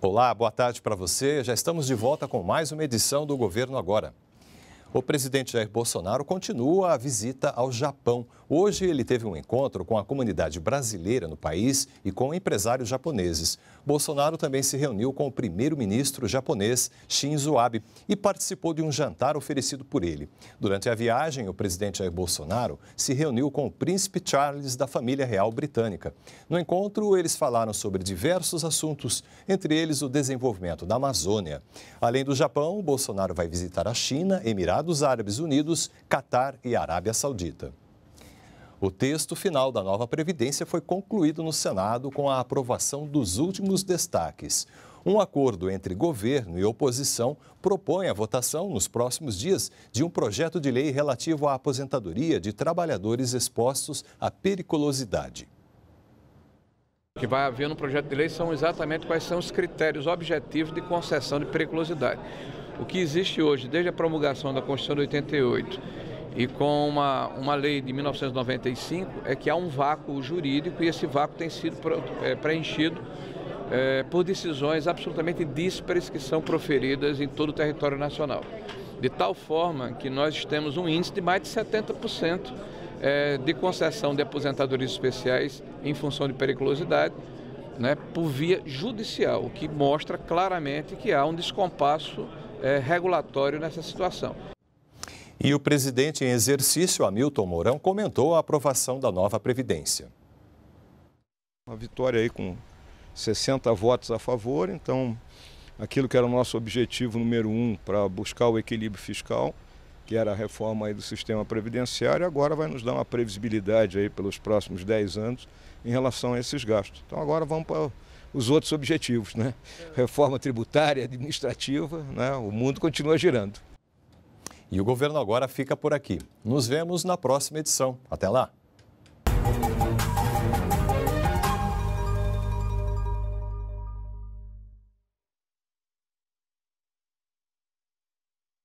Olá, boa tarde para você. Já estamos de volta com mais uma edição do Governo Agora. O presidente Jair Bolsonaro continua a visita ao Japão. Hoje ele teve um encontro com a comunidade brasileira no país e com empresários japoneses. Bolsonaro também se reuniu com o primeiro-ministro japonês Shinzo Abe e participou de um jantar oferecido por ele. Durante a viagem, o presidente Jair Bolsonaro se reuniu com o príncipe Charles da família real britânica. No encontro, eles falaram sobre diversos assuntos, entre eles o desenvolvimento da Amazônia. Além do Japão, Bolsonaro vai visitar a China, Emirados Emirados Árabes Unidos, Catar e Arábia Saudita. O texto final da nova Previdência foi concluído no Senado com a aprovação dos últimos destaques. Um acordo entre governo e oposição propõe a votação nos próximos dias de um projeto de lei relativo à aposentadoria de trabalhadores expostos à periculosidade. O que vai haver no projeto de lei são exatamente quais são os critérios objetivos de concessão de periculosidade o que existe hoje, desde a promulgação da Constituição de 88 e com uma, uma lei de 1995, é que há um vácuo jurídico e esse vácuo tem sido é, preenchido é, por decisões absolutamente díspares que são proferidas em todo o território nacional. De tal forma que nós temos um índice de mais de 70% é, de concessão de aposentadorias especiais em função de periculosidade, né, por via judicial, o que mostra claramente que há um descompasso é, regulatório nessa situação. E o presidente em exercício, Hamilton Mourão, comentou a aprovação da nova Previdência. Uma vitória aí com 60 votos a favor, então aquilo que era o nosso objetivo número um para buscar o equilíbrio fiscal, que era a reforma aí do sistema previdenciário, agora vai nos dar uma previsibilidade aí pelos próximos 10 anos em relação a esses gastos. Então agora vamos para os outros objetivos. Né? É. Reforma tributária, administrativa, né? o mundo continua girando. E o governo agora fica por aqui. Nos vemos na próxima edição. Até lá!